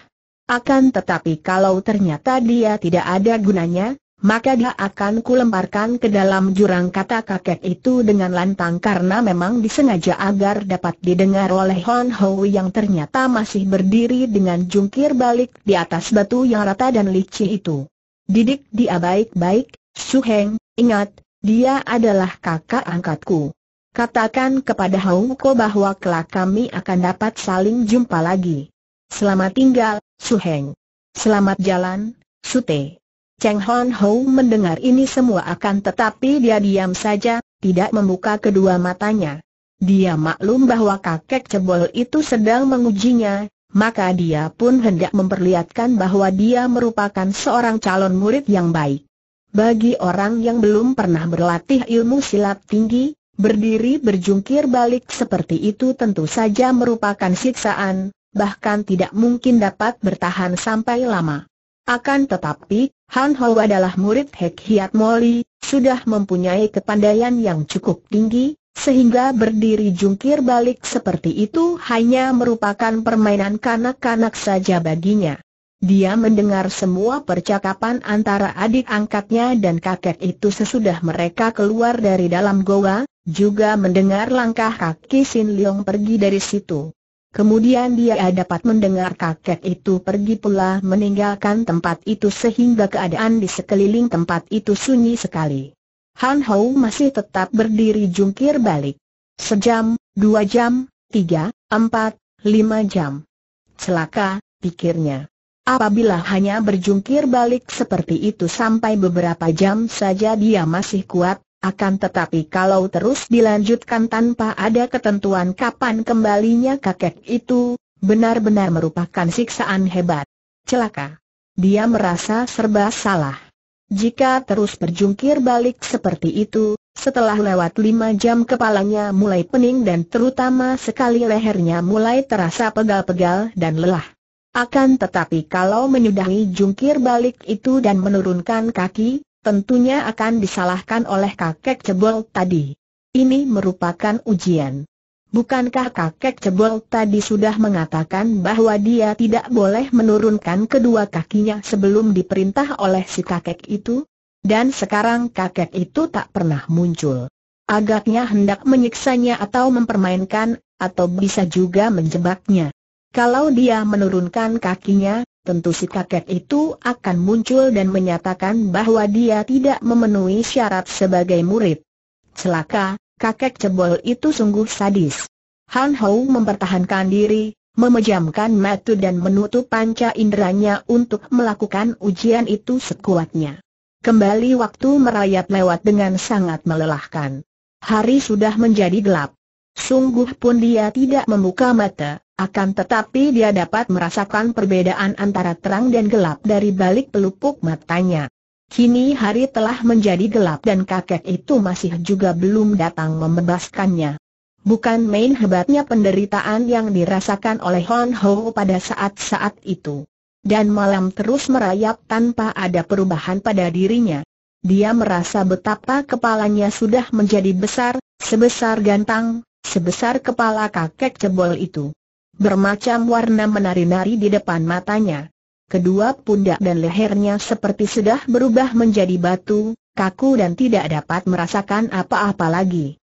Akan tetapi kalau ternyata dia tidak ada gunanya, maka dia akan kulemparkan ke dalam jurang kata kakek itu dengan lantang karena memang disengaja agar dapat didengar oleh Hon Ho yang ternyata masih berdiri dengan jungkir balik di atas batu yang rata dan licin itu. Didik dia baik-baik, Heng, ingat, dia adalah kakak angkatku. Katakan kepada Hongko bahwa kelak kami akan dapat saling jumpa lagi. Selamat tinggal, Suheng. Selamat jalan, Sute. Cheng Hon Ho mendengar ini semua akan tetapi dia diam saja, tidak membuka kedua matanya. Dia maklum bahwa kakek cebol itu sedang mengujinya, maka dia pun hendak memperlihatkan bahwa dia merupakan seorang calon murid yang baik. Bagi orang yang belum pernah berlatih ilmu silat tinggi, berdiri berjungkir balik seperti itu tentu saja merupakan siksaan, bahkan tidak mungkin dapat bertahan sampai lama. Akan tetapi, Han Hou adalah murid Hek Hiat Moli, sudah mempunyai kepandaian yang cukup tinggi, sehingga berdiri jungkir balik seperti itu hanya merupakan permainan kanak-kanak saja baginya. Dia mendengar semua percakapan antara adik angkatnya dan kakek itu sesudah mereka keluar dari dalam goa, juga mendengar langkah kaki Sin Leong pergi dari situ. Kemudian dia dapat mendengar kakek itu pergi pula meninggalkan tempat itu sehingga keadaan di sekeliling tempat itu sunyi sekali. Han Hou masih tetap berdiri jungkir balik. Sejam, dua jam, tiga, empat, lima jam. Celaka, pikirnya. Apabila hanya berjungkir balik seperti itu sampai beberapa jam saja dia masih kuat, akan tetapi kalau terus dilanjutkan tanpa ada ketentuan kapan kembalinya kakek itu, benar-benar merupakan siksaan hebat. Celaka. Dia merasa serba salah. Jika terus berjungkir balik seperti itu, setelah lewat lima jam kepalanya mulai pening dan terutama sekali lehernya mulai terasa pegal-pegal dan lelah. Akan tetapi kalau menyudahi jungkir balik itu dan menurunkan kaki, tentunya akan disalahkan oleh kakek cebol tadi. Ini merupakan ujian. Bukankah kakek cebol tadi sudah mengatakan bahwa dia tidak boleh menurunkan kedua kakinya sebelum diperintah oleh si kakek itu? Dan sekarang kakek itu tak pernah muncul. Agaknya hendak menyiksanya atau mempermainkan, atau bisa juga menjebaknya. Kalau dia menurunkan kakinya, tentu si kakek itu akan muncul dan menyatakan bahwa dia tidak memenuhi syarat sebagai murid. Celaka, kakek cebol itu sungguh sadis. Han Hou mempertahankan diri, memejamkan mata dan menutup panca inderanya untuk melakukan ujian itu sekuatnya. Kembali waktu merayap lewat dengan sangat melelahkan. Hari sudah menjadi gelap. Sungguh pun dia tidak membuka mata, akan tetapi dia dapat merasakan perbedaan antara terang dan gelap dari balik pelupuk matanya. Kini hari telah menjadi gelap dan kakek itu masih juga belum datang membebaskannya. Bukan main hebatnya penderitaan yang dirasakan oleh Hon Ho pada saat-saat itu. Dan malam terus merayap tanpa ada perubahan pada dirinya. Dia merasa betapa kepalanya sudah menjadi besar, sebesar gantang, Sebesar kepala kakek cebol itu. Bermacam warna menari-nari di depan matanya. Kedua pundak dan lehernya seperti sudah berubah menjadi batu, kaku dan tidak dapat merasakan apa-apa lagi.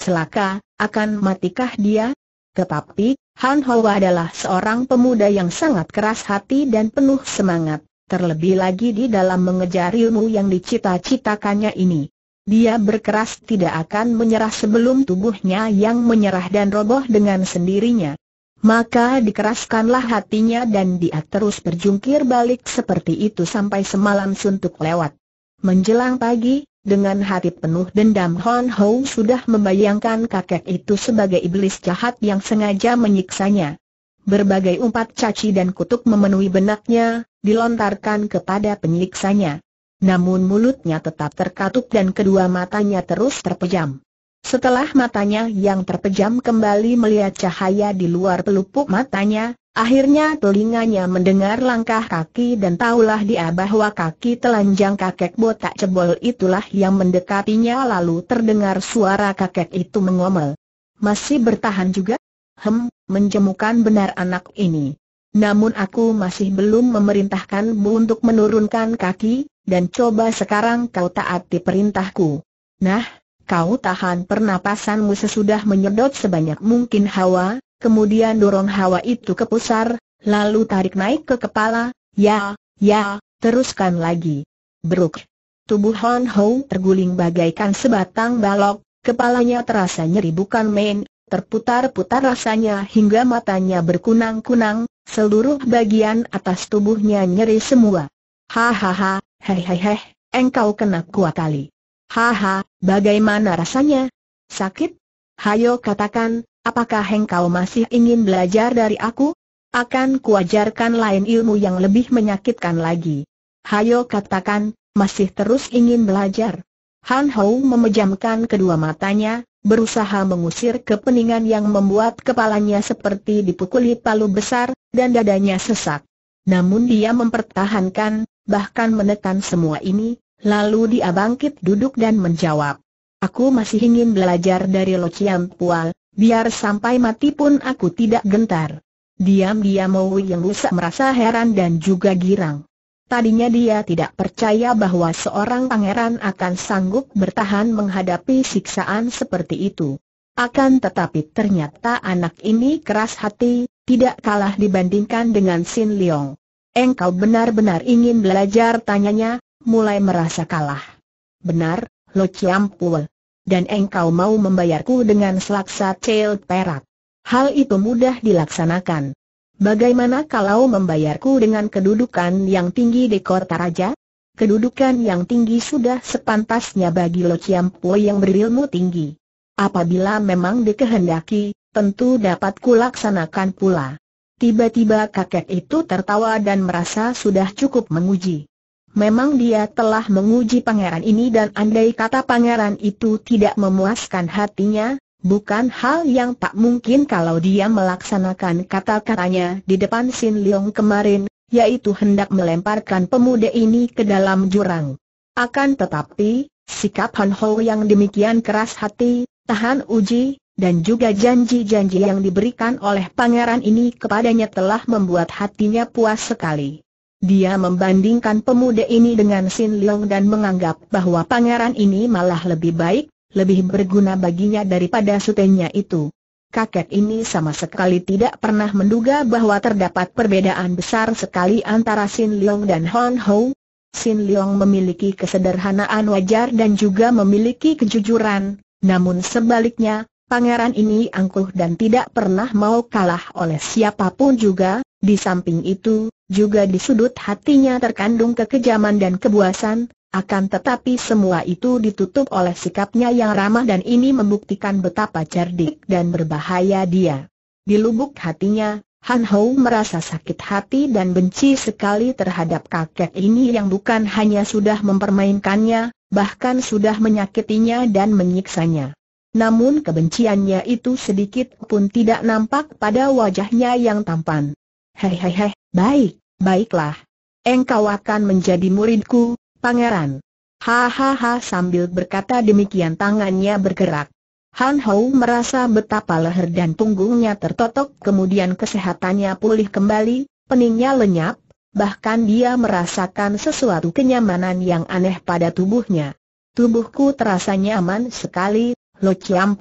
Celaka, akan matikah dia? Tetapi, Han Hoa adalah seorang pemuda yang sangat keras hati dan penuh semangat, terlebih lagi di dalam mengejar ilmu yang dicita-citakannya ini. Dia berkeras tidak akan menyerah sebelum tubuhnya yang menyerah dan roboh dengan sendirinya. Maka dikeraskanlah hatinya dan dia terus berjungkir balik seperti itu sampai semalam suntuk lewat. Menjelang pagi, dengan hati penuh dendam Hon Ho sudah membayangkan kakek itu sebagai iblis jahat yang sengaja menyiksanya. Berbagai umpat caci dan kutuk memenuhi benaknya, dilontarkan kepada penyiksanya. Namun mulutnya tetap terkatup dan kedua matanya terus terpejam. Setelah matanya yang terpejam kembali melihat cahaya di luar pelupuk matanya, akhirnya telinganya mendengar langkah kaki dan tahulah dia bahwa kaki telanjang kakek botak cebol itulah yang mendekatinya lalu terdengar suara kakek itu mengomel. Masih bertahan juga? Hem, menjemukan benar anak ini. Namun aku masih belum memerintahkanmu untuk menurunkan kaki, dan coba sekarang kau taati perintahku. Nah, kau tahan pernapasanmu sesudah menyedot sebanyak mungkin hawa, kemudian dorong hawa itu ke pusar, lalu tarik naik ke kepala, ya, ya, teruskan lagi. Beruk. Tubuh Hon Ho terguling bagaikan sebatang balok, kepalanya terasa nyeri bukan main, terputar-putar rasanya hingga matanya berkunang-kunang, seluruh bagian atas tubuhnya nyeri semua. Hahaha, Hei hei hei, engkau kena kuat kali. Haha, bagaimana rasanya? Sakit? Hayo katakan, apakah engkau masih ingin belajar dari aku? Akan kuajarkan lain ilmu yang lebih menyakitkan lagi. Hayo katakan, masih terus ingin belajar. Han Hou memejamkan kedua matanya, berusaha mengusir kepeningan yang membuat kepalanya seperti dipukuli palu besar, dan dadanya sesak. Namun dia mempertahankan, bahkan menekan semua ini, lalu dia bangkit duduk dan menjawab. Aku masih ingin belajar dari Lo Chiam Pual, biar sampai mati pun aku tidak gentar. Diam-diam Wei yang rusak merasa heran dan juga girang. Tadinya dia tidak percaya bahwa seorang pangeran akan sanggup bertahan menghadapi siksaan seperti itu. Akan tetapi ternyata anak ini keras hati, tidak kalah dibandingkan dengan Sin Leong. Engkau benar-benar ingin belajar tanyanya, mulai merasa kalah. Benar, Lo ciampul. Dan engkau mau membayarku dengan selaksa cel perak. Hal itu mudah dilaksanakan. Bagaimana kalau membayarku dengan kedudukan yang tinggi di kota raja? Kedudukan yang tinggi sudah sepantasnya bagi Lo ciampul yang berilmu tinggi. Apabila memang dikehendaki, tentu dapat kulaksanakan pula. Tiba-tiba kakek itu tertawa dan merasa sudah cukup menguji. Memang dia telah menguji pangeran ini dan andai kata pangeran itu tidak memuaskan hatinya, bukan hal yang tak mungkin kalau dia melaksanakan kata-katanya di depan Sin Leong kemarin, yaitu hendak melemparkan pemuda ini ke dalam jurang. Akan tetapi, sikap Han Ho yang demikian keras hati, tahan uji, dan juga janji-janji yang diberikan oleh pangeran ini kepadanya telah membuat hatinya puas sekali. Dia membandingkan pemuda ini dengan Sin Leong dan menganggap bahwa pangeran ini malah lebih baik, lebih berguna baginya daripada sutenya itu. Kakek ini sama sekali tidak pernah menduga bahwa terdapat perbedaan besar sekali antara Sin Leong dan Hon Ho. Sin Leong memiliki kesederhanaan wajar dan juga memiliki kejujuran, namun sebaliknya, Pangeran ini angkuh dan tidak pernah mau kalah oleh siapapun juga, di samping itu, juga di sudut hatinya terkandung kekejaman dan kebuasan, akan tetapi semua itu ditutup oleh sikapnya yang ramah dan ini membuktikan betapa cerdik dan berbahaya dia. Di lubuk hatinya, Han Hou merasa sakit hati dan benci sekali terhadap kakek ini yang bukan hanya sudah mempermainkannya, bahkan sudah menyakitinya dan menyiksanya namun kebenciannya itu sedikit pun tidak nampak pada wajahnya yang tampan. Hehehe, baik, baiklah. Engkau akan menjadi muridku, pangeran. Hahaha sambil berkata demikian tangannya bergerak. Han Hou merasa betapa leher dan punggungnya tertotok kemudian kesehatannya pulih kembali, peningnya lenyap, bahkan dia merasakan sesuatu kenyamanan yang aneh pada tubuhnya. Tubuhku terasa nyaman sekali, Lo Chiam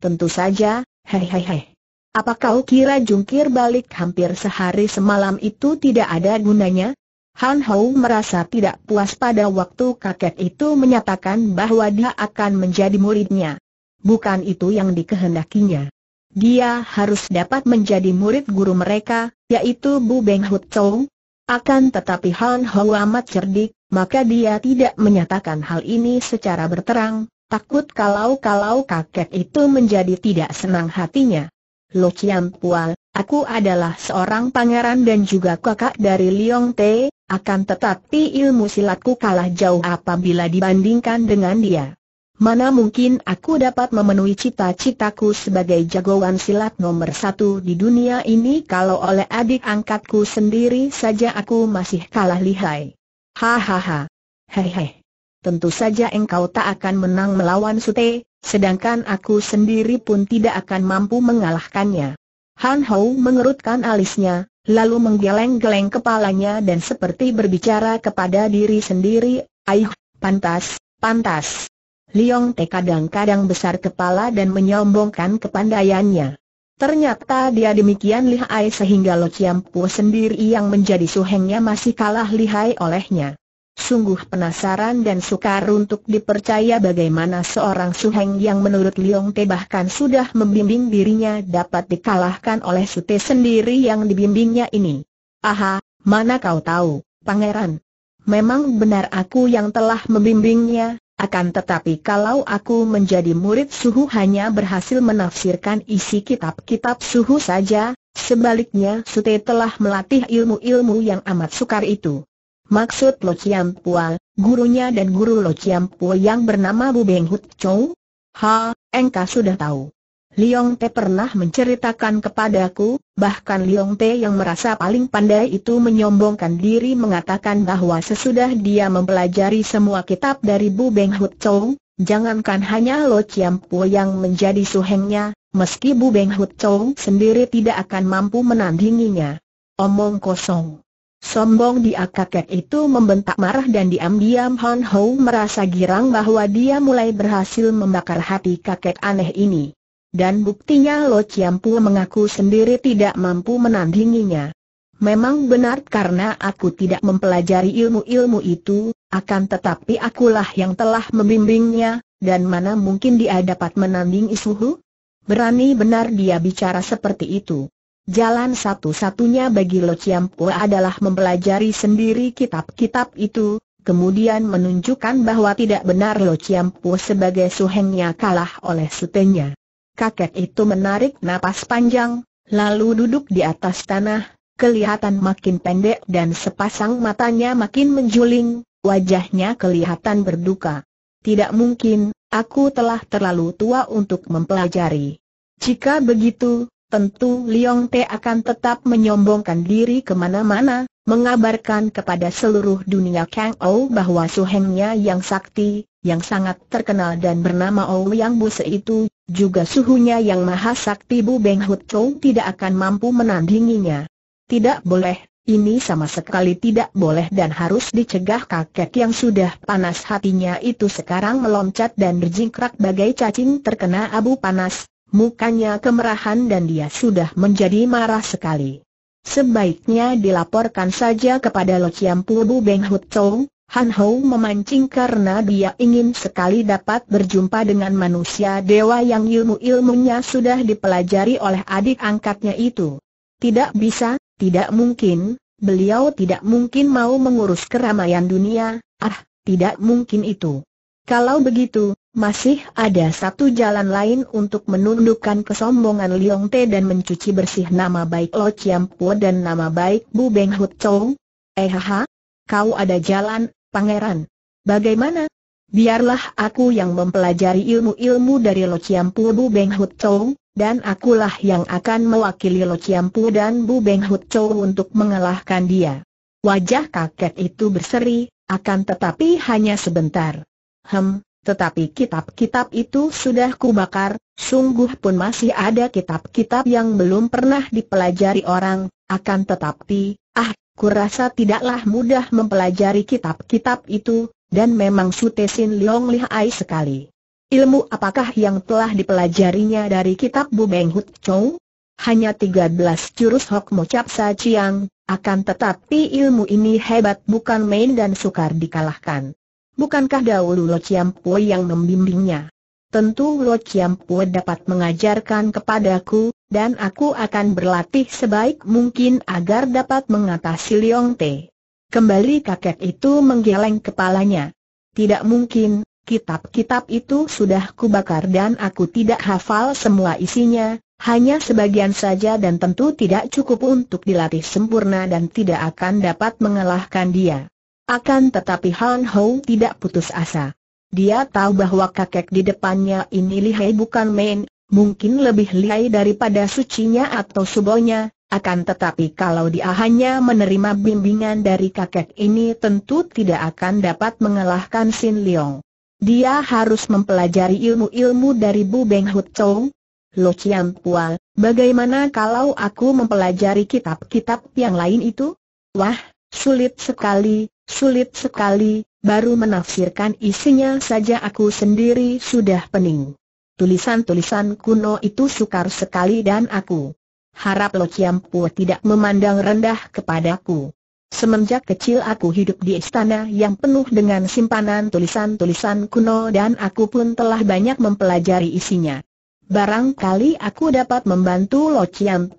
Tentu saja, hehehe. Apa kau kira jungkir balik hampir sehari semalam itu tidak ada gunanya? Han Hou merasa tidak puas pada waktu kakek itu menyatakan bahwa dia akan menjadi muridnya. Bukan itu yang dikehendakinya. Dia harus dapat menjadi murid guru mereka, yaitu Bu Beng Hut Chou. Akan tetapi Han Hou amat cerdik, maka dia tidak menyatakan hal ini secara berterang, Takut kalau-kalau kakek itu menjadi tidak senang hatinya. Lo Chiam Pual, aku adalah seorang pangeran dan juga kakak dari Liong Te, akan tetapi ilmu silatku kalah jauh apabila dibandingkan dengan dia. Mana mungkin aku dapat memenuhi cita-citaku sebagai jagoan silat nomor satu di dunia ini kalau oleh adik angkatku sendiri saja aku masih kalah lihai. Hahaha. Hehehe tentu saja engkau tak akan menang melawan Sute, sedangkan aku sendiri pun tidak akan mampu mengalahkannya. Han Hou mengerutkan alisnya, lalu menggeleng-geleng kepalanya dan seperti berbicara kepada diri sendiri, Aih, pantas, pantas. Liong Te kadang-kadang besar kepala dan menyombongkan kepandaiannya. Ternyata dia demikian lihai sehingga Lo Chiam Pu sendiri yang menjadi suhengnya masih kalah lihai olehnya. Sungguh penasaran dan sukar untuk dipercaya bagaimana seorang suheng yang menurut Liong Te bahkan sudah membimbing dirinya dapat dikalahkan oleh Sute sendiri yang dibimbingnya ini. Aha, mana kau tahu, pangeran? Memang benar aku yang telah membimbingnya, akan tetapi kalau aku menjadi murid suhu hanya berhasil menafsirkan isi kitab-kitab suhu saja, sebaliknya Sute telah melatih ilmu-ilmu yang amat sukar itu. Maksud Lo Chiam Pua, gurunya dan guru Lo Chiam Pua yang bernama Bu Beng Hut Chow? Ha, engkau sudah tahu. Liong Te pernah menceritakan kepadaku, bahkan Liong Te yang merasa paling pandai itu menyombongkan diri mengatakan bahwa sesudah dia mempelajari semua kitab dari Bu Beng Hut Chow, jangankan hanya Lo Chiam Pua yang menjadi suhengnya, meski Bu Beng Hut Chow sendiri tidak akan mampu menandinginya. Omong kosong. Sombong dia kakek itu membentak marah dan diam-diam Han Ho merasa girang bahwa dia mulai berhasil membakar hati kakek aneh ini. Dan buktinya Lo Chiampu mengaku sendiri tidak mampu menandinginya. Memang benar karena aku tidak mempelajari ilmu-ilmu itu, akan tetapi akulah yang telah membimbingnya, dan mana mungkin dia dapat menanding Isuhu? Berani benar dia bicara seperti itu. Jalan satu-satunya bagi Lo Po adalah mempelajari sendiri kitab-kitab itu, kemudian menunjukkan bahwa tidak benar Lo Po sebagai suhengnya kalah oleh sutenya. Kakek itu menarik napas panjang, lalu duduk di atas tanah, kelihatan makin pendek dan sepasang matanya makin menjuling, wajahnya kelihatan berduka. Tidak mungkin, aku telah terlalu tua untuk mempelajari. Jika begitu, tentu Liong Te akan tetap menyombongkan diri kemana-mana, mengabarkan kepada seluruh dunia Kang Ou bahwa suhengnya yang sakti, yang sangat terkenal dan bernama Ou Yang Buse itu, juga suhunya yang maha sakti Bu Beng Hut Chou tidak akan mampu menandinginya. Tidak boleh, ini sama sekali tidak boleh dan harus dicegah kakek yang sudah panas hatinya itu sekarang meloncat dan berjingkrak bagai cacing terkena abu panas, Mukanya kemerahan dan dia sudah menjadi marah sekali. Sebaiknya dilaporkan saja kepada Lo Chiam Pubu Beng Hut Chou, Han Hou memancing karena dia ingin sekali dapat berjumpa dengan manusia dewa yang ilmu-ilmunya sudah dipelajari oleh adik angkatnya itu. Tidak bisa, tidak mungkin, beliau tidak mungkin mau mengurus keramaian dunia, ah, tidak mungkin itu. Kalau begitu, masih ada satu jalan lain untuk menundukkan kesombongan Liong Te dan mencuci bersih nama baik Lo Chiam Po dan nama baik Bu Beng Hut Eh Ehaha, kau ada jalan, pangeran. Bagaimana? Biarlah aku yang mempelajari ilmu-ilmu dari Lo Chiam Po Bu Beng Hut Chou, dan akulah yang akan mewakili Lo Chiam Po dan Bu Beng Hut Chou untuk mengalahkan dia. Wajah kakek itu berseri, akan tetapi hanya sebentar. Hem, tetapi kitab-kitab itu sudah kubakar, sungguh pun masih ada kitab-kitab yang belum pernah dipelajari orang, akan tetapi, ah, kurasa tidaklah mudah mempelajari kitab-kitab itu, dan memang Sutesin Leong lihai sekali. Ilmu apakah yang telah dipelajarinya dari kitab Bu Beng Hut Chow? Hanya 13 jurus Hok Mo Cap Sa Chiang, akan tetapi ilmu ini hebat bukan main dan sukar dikalahkan. Bukankah dahulu Lo Po yang membimbingnya? Tentu Lo Po dapat mengajarkan kepadaku, dan aku akan berlatih sebaik mungkin agar dapat mengatasi Leong Te. Kembali kakek itu menggeleng kepalanya. Tidak mungkin, kitab-kitab itu sudah kubakar dan aku tidak hafal semua isinya, hanya sebagian saja dan tentu tidak cukup untuk dilatih sempurna dan tidak akan dapat mengalahkan dia. Akan tetapi Han Hou tidak putus asa. Dia tahu bahwa kakek di depannya ini lihai bukan main, mungkin lebih lihai daripada sucinya atau subonya, akan tetapi kalau dia hanya menerima bimbingan dari kakek ini tentu tidak akan dapat mengalahkan Sin Leong. Dia harus mempelajari ilmu-ilmu dari Bu Beng Hut Chou. Lo Chiang Pual, bagaimana kalau aku mempelajari kitab-kitab yang lain itu? Wah, sulit sekali, Sulit sekali, baru menafsirkan isinya saja aku sendiri sudah pening. Tulisan-tulisan kuno itu sukar sekali dan aku harap Lo Chiam Pu tidak memandang rendah kepadaku. Semenjak kecil aku hidup di istana yang penuh dengan simpanan tulisan-tulisan kuno dan aku pun telah banyak mempelajari isinya. Barangkali aku dapat membantu Lo Chiam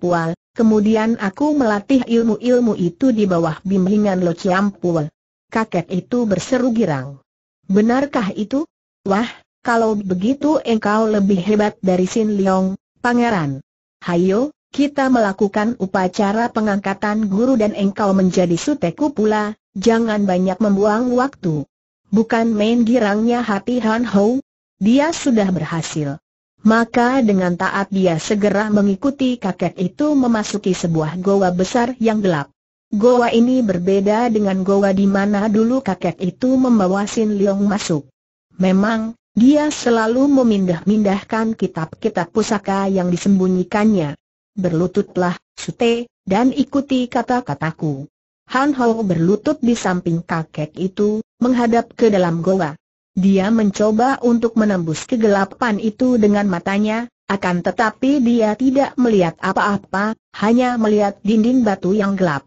kemudian aku melatih ilmu-ilmu itu di bawah bimbingan Lo Chiam kakek itu berseru girang. Benarkah itu? Wah, kalau begitu engkau lebih hebat dari Sin Leong, pangeran. Hayo, kita melakukan upacara pengangkatan guru dan engkau menjadi suteku pula, jangan banyak membuang waktu. Bukan main girangnya hati Han Ho. Dia sudah berhasil. Maka dengan taat dia segera mengikuti kakek itu memasuki sebuah goa besar yang gelap. Goa ini berbeda dengan goa di mana dulu kakek itu membawa Sin Leong masuk. Memang, dia selalu memindah-mindahkan kitab-kitab pusaka yang disembunyikannya. Berlututlah, Sute, dan ikuti kata-kataku. Han Ho berlutut di samping kakek itu, menghadap ke dalam goa. Dia mencoba untuk menembus kegelapan itu dengan matanya, akan tetapi dia tidak melihat apa-apa, hanya melihat dinding batu yang gelap.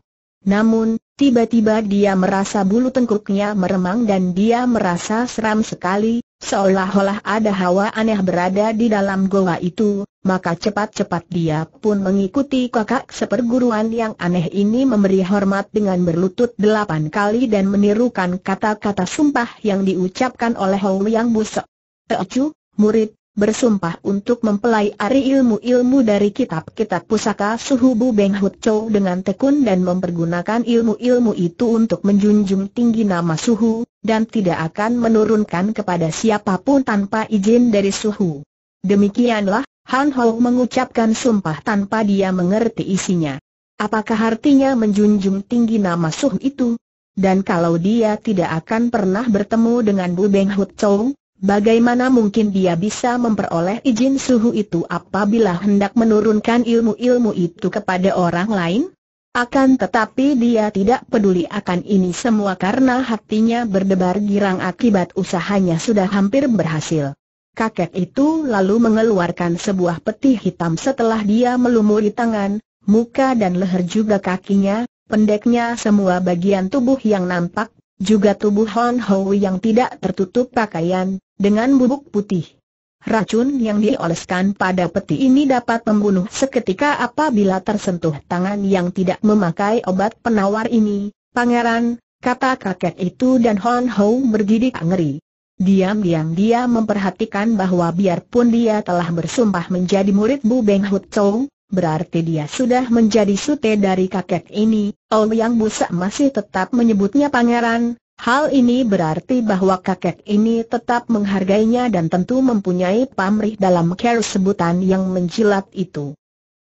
Namun, tiba-tiba dia merasa bulu tengkuknya meremang dan dia merasa seram sekali, seolah-olah ada hawa aneh berada di dalam goa itu, maka cepat-cepat dia pun mengikuti kakak seperguruan yang aneh ini memberi hormat dengan berlutut delapan kali dan menirukan kata-kata sumpah yang diucapkan oleh Hou Yang Busok. Teocu, murid, bersumpah untuk mempelai ari ilmu-ilmu dari kitab-kitab pusaka suhu Beng Hut Chou dengan tekun dan mempergunakan ilmu-ilmu itu untuk menjunjung tinggi nama Suhu, dan tidak akan menurunkan kepada siapapun tanpa izin dari Suhu. Demikianlah, Han Hou mengucapkan sumpah tanpa dia mengerti isinya. Apakah artinya menjunjung tinggi nama Suhu itu? Dan kalau dia tidak akan pernah bertemu dengan Bu Beng Hut Chou, Bagaimana mungkin dia bisa memperoleh izin suhu itu apabila hendak menurunkan ilmu-ilmu itu kepada orang lain? Akan tetapi dia tidak peduli akan ini semua karena hatinya berdebar girang akibat usahanya sudah hampir berhasil. Kakek itu lalu mengeluarkan sebuah peti hitam setelah dia melumuri tangan, muka dan leher juga kakinya, pendeknya semua bagian tubuh yang nampak juga tubuh Hon Ho yang tidak tertutup pakaian, dengan bubuk putih. Racun yang dioleskan pada peti ini dapat membunuh seketika apabila tersentuh tangan yang tidak memakai obat penawar ini, pangeran, kata kakek itu dan Hon Ho bergidik ngeri. Diam-diam dia memperhatikan bahwa biarpun dia telah bersumpah menjadi murid Bu Beng Hut Chou, berarti dia sudah menjadi sute dari kakek ini. yang Busa masih tetap menyebutnya pangeran, Hal ini berarti bahwa kakek ini tetap menghargainya dan tentu mempunyai pamrih dalam care yang menjilat itu.